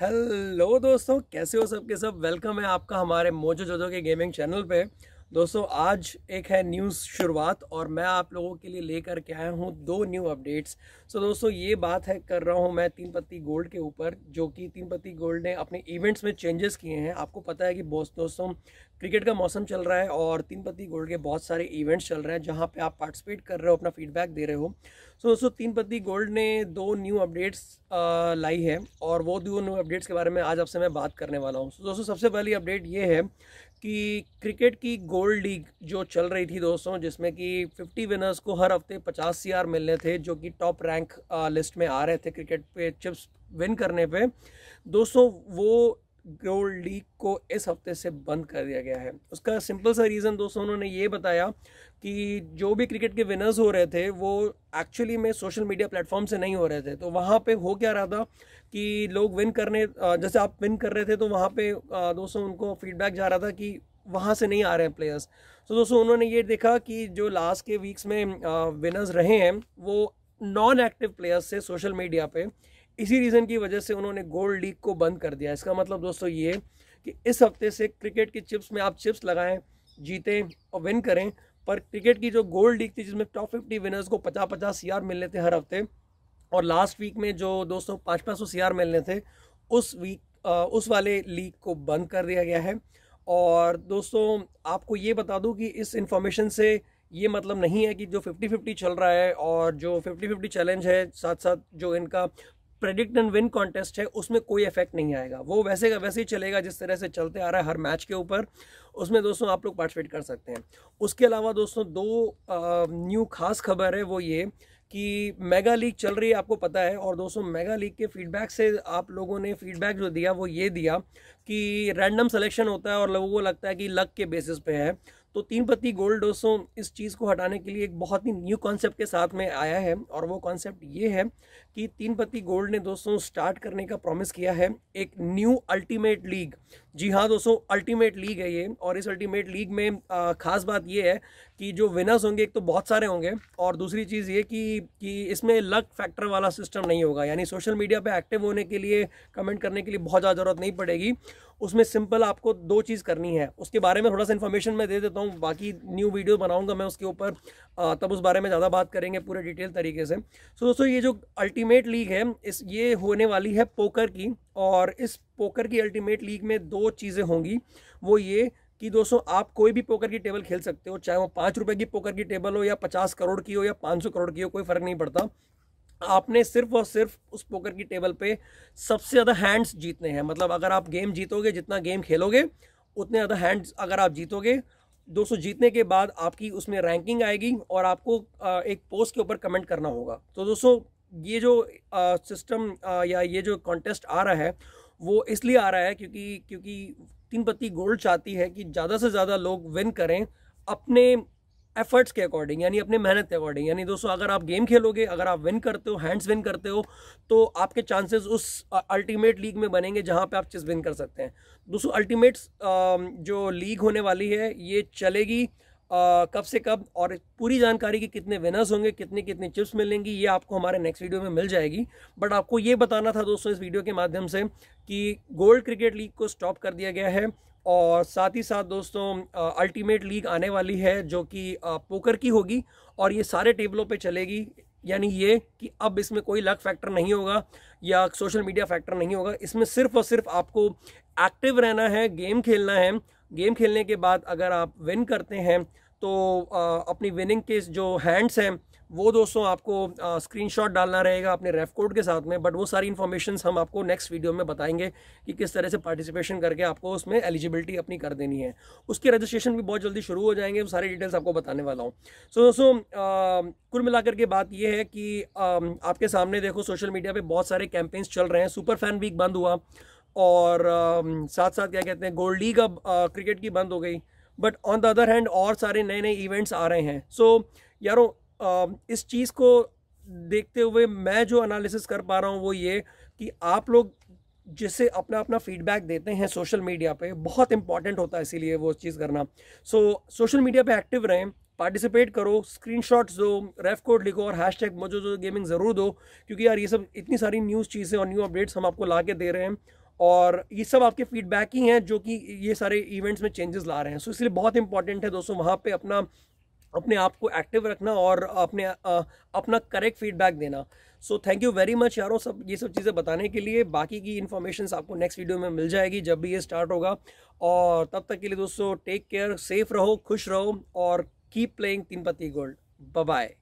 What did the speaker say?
hello दोस्तों कैसे हो सबके सब वेलकम है आपका हमारे मोजो जोजो के गेमिंग चैनल पे दोस्तों आज एक है न्यूज़ शुरुआत और मैं आप लोगों के लिए लेकर के आया हूँ दो न्यू अपडेट्स सो दोस्तों ये बात है कर रहा हूँ मैं तीन पत्ती गोल्ड के ऊपर जो कि तीन पत्ती गोल्ड ने अपने इवेंट्स में चेंजेस किए हैं आपको पता है कि बहुत दोस्तों क्रिकेट का मौसम चल रहा है और तीन पत्ती गोल्ड के बहुत सारे इवेंट्स चल रहे हैं जहाँ पर आप पार्टिसिपेट कर रहे हो अपना फीडबैक दे रहे हो सो दोस्तों तीन पत्ती गोल्ड ने दो न्यू अपडेट्स लाई है और वो दो न्यू अपडेट्स के बारे में आज आपसे मैं बात करने वाला हूँ दोस्तों सबसे पहली अपडेट ये है कि क्रिकेट की गोल्ड गोल्ड लीग जो चल रही थी दोस्तों जिसमें कि 50 विनर्स को हर हफ्ते 50 सी मिलने थे जो कि टॉप रैंक लिस्ट में आ रहे थे क्रिकेट पे चिप्स विन करने पे दोस्तों वो गोल्ड लीग को इस हफ्ते से बंद कर दिया गया है उसका सिंपल सा रीज़न दोस्तों उन्होंने ये बताया कि जो भी क्रिकेट के विनर्स हो रहे थे वो एक्चुअली में सोशल मीडिया प्लेटफॉर्म से नहीं हो रहे थे तो वहाँ पे हो क्या रहा था कि लोग विन करने जैसे आप विन कर रहे थे तो वहाँ पे दोस्तों उनको फीडबैक जा रहा था कि वहाँ से नहीं आ रहे हैं प्लेयर्स तो दोस्तों उन्होंने ये देखा कि जो लास्ट के वीक्स में विनर्स रहे हैं वो नॉन एक्टिव प्लेयर्स से सोशल मीडिया पे इसी रीज़न की वजह से उन्होंने गोल्ड लीग को बंद कर दिया इसका मतलब दोस्तों ये कि इस हफ्ते से क्रिकेट की चिप्स में आप चिप्स लगाएं जीतें और विन करें पर क्रिकेट की जो गोल्ड लीग थी जिसमें टॉप फिफ्टी विनर्स को पचास पचास सी मिलने थे हर हफ्ते और लास्ट वीक में जो दोस्तों पाँच पाँच सौ सी मिलने थे उस वीक उस वाले लीग को बंद कर दिया गया है और दोस्तों आपको ये बता दूं कि इस इन्फॉर्मेशन से ये मतलब नहीं है कि जो 50-50 चल रहा है और जो 50-50 चैलेंज है साथ साथ जो इनका प्रेडिक्ट एंड विन कॉन्टेस्ट है उसमें कोई इफेक्ट नहीं आएगा वो वैसे का वैसे ही चलेगा जिस तरह से चलते आ रहा है हर मैच के ऊपर उसमें दोस्तों आप लोग पार्टिसिपेट कर सकते हैं उसके अलावा दोस्तों दो न्यू खास खबर है वो ये कि मेगा लीग चल रही है आपको पता है और दोस्तों मेगा लीग के फीडबैक से आप लोगों ने फीडबैक जो दिया वो ये दिया कि रैंडम सिलेक्शन होता है और लोगों को लगता है कि लक के बेसिस पे है तो तीन पत्ती गोल्ड दोस्तों इस चीज़ को हटाने के लिए एक बहुत ही न्यू कॉन्सेप्ट के साथ में आया है और वो कॉन्सेप्ट ये है कि तीन पत्ती गोल्ड ने दोस्तों स्टार्ट करने का प्रॉमिस किया है एक न्यू अल्टीमेट लीग जी हाँ दोस्तों अल्टीमेट लीग है ये और इस अल्टीमेट लीग में आ, खास बात ये है कि जो विनर्स होंगे एक तो बहुत सारे होंगे और दूसरी चीज़ ये कि कि इसमें लक फैक्टर वाला सिस्टम नहीं होगा यानी सोशल मीडिया पे एक्टिव होने के लिए कमेंट करने के लिए बहुत ज़्यादा ज़रूरत नहीं पड़ेगी उसमें सिंपल आपको दो चीज़ करनी है उसके बारे में थोड़ा सा इन्फॉर्मेशन मैं दे देता हूँ बाकी न्यू वीडियो बनाऊँगा मैं उसके ऊपर तब उस बारे में ज़्यादा बात करेंगे पूरे डिटेल तरीके से सो दोस्तों ये जो अल्टीमेट लीग है इस ये होने वाली है पोकर की और इस पोकर की अल्टीमेट लीग में दो चीज़ें होंगी वो ये कि दोस्तों आप कोई भी पोकर की टेबल खेल सकते हो चाहे वो पाँच रुपये की पोकर की टेबल हो या पचास करोड़ की हो या पाँच सौ करोड़ की हो कोई फ़र्क नहीं पड़ता आपने सिर्फ और सिर्फ उस पोकर की टेबल पे सबसे ज़्यादा हैंड्स जीतने हैं मतलब अगर आप गेम जीतोगे जितना गेम खेलोगे उतने ज़्यादा हैंड्स अगर आप जीतोगे दोस्तों जीतने के बाद आपकी उसमें रैंकिंग आएगी और आपको एक पोस्ट के ऊपर कमेंट करना होगा तो दोस्तों ये जो सिस्टम या ये जो कॉन्टेस्ट आ रहा है वो इसलिए आ रहा है क्योंकि क्योंकि तीन पत्ती गोल्ड चाहती है कि ज़्यादा से ज़्यादा लोग विन करें अपने एफर्ट्स के अकॉर्डिंग यानी अपने मेहनत के अकॉर्डिंग यानी दोस्तों अगर आप गेम खेलोगे अगर आप विन करते हो हैंड्स विन करते हो तो आपके चांसेस उस अल्टीमेट लीग में बनेंगे जहां पे आप चीज़ विन कर सकते हैं दोस्तों अल्टीमेट जो लीग होने वाली है ये चलेगी कब से कब और पूरी जानकारी कि कितने विनर्स होंगे कितने कितने चिप्स मिलेंगी ये आपको हमारे नेक्स्ट वीडियो में मिल जाएगी बट आपको ये बताना था दोस्तों इस वीडियो के माध्यम से कि गोल्ड क्रिकेट लीग को स्टॉप कर दिया गया है और साथ ही साथ दोस्तों अल्टीमेट लीग आने वाली है जो कि पोकर की होगी और ये सारे टेबलों पे चलेगी यानी ये कि अब इसमें कोई लक फैक्टर नहीं होगा या सोशल मीडिया फैक्टर नहीं होगा इसमें सिर्फ और सिर्फ आपको एक्टिव रहना है गेम खेलना है गेम खेलने के बाद अगर आप विन करते हैं तो आ, अपनी विनिंग के जो हैंड्स हैं वो दोस्तों आपको स्क्रीनशॉट डालना रहेगा अपने रेफ कोड के साथ में बट वो सारी इन्फॉर्मेशन हम आपको नेक्स्ट वीडियो में बताएंगे कि किस तरह से पार्टिसिपेशन करके आपको उसमें एलिजिबिलिटी अपनी कर देनी है उसके रजिस्ट्रेशन भी बहुत जल्दी शुरू हो जाएंगे वो सारी डिटेल्स आपको बताने वाला हूँ सो so, दोस्तों कुल मिलाकर के बात यह है कि आ, आपके सामने देखो सोशल मीडिया पर बहुत सारे कैंपेन्स चल रहे हैं सुपर फैन वीक बंद हुआ और आ, साथ साथ क्या कहते हैं गोल्ड लीग अब क्रिकेट की बंद हो गई but on the other hand और सारे नए नए इवेंट्स आ रहे हैं सो so, यारों इस चीज़ को देखते हुए मैं जो एनालिसिस कर पा रहा हूँ वो ये कि आप लोग जिसे अपना अपना फीडबैक देते हैं सोशल मीडिया पे बहुत इंपॉर्टेंट होता है इसीलिए वो चीज़ करना सो सोशल मीडिया पे एक्टिव रहें पार्टिसिपेट करो स्क्रीनशॉट्स दो रेफ कोड लिखो और हैश टैग मोजो गेमिंग ज़रूर दो क्योंकि यार ये सब इतनी सारी न्यूज़ चीज़ें और न्यू अपडेट्स हम आपको ला के दे रहे हैं और ये सब आपके फीडबैक ही हैं जो कि ये सारे इवेंट्स में चेंजेस ला रहे हैं सो इसलिए बहुत इंपॉर्टेंट है दोस्तों वहाँ पे अपना अपने आप को एक्टिव रखना और अपने आ, अपना करेक्ट फीडबैक देना so thank you very much यारों सब ये सब चीज़ें बताने के लिए बाकी की इन्फॉर्मेशन आपको नेक्स्ट वीडियो में मिल जाएगी जब भी ये स्टार्ट होगा और तब तक के लिए दोस्तों टेक केयर सेफ रहो खुश रहो और कीप प्लेइंग तीन पत्ती गोल्ड बाय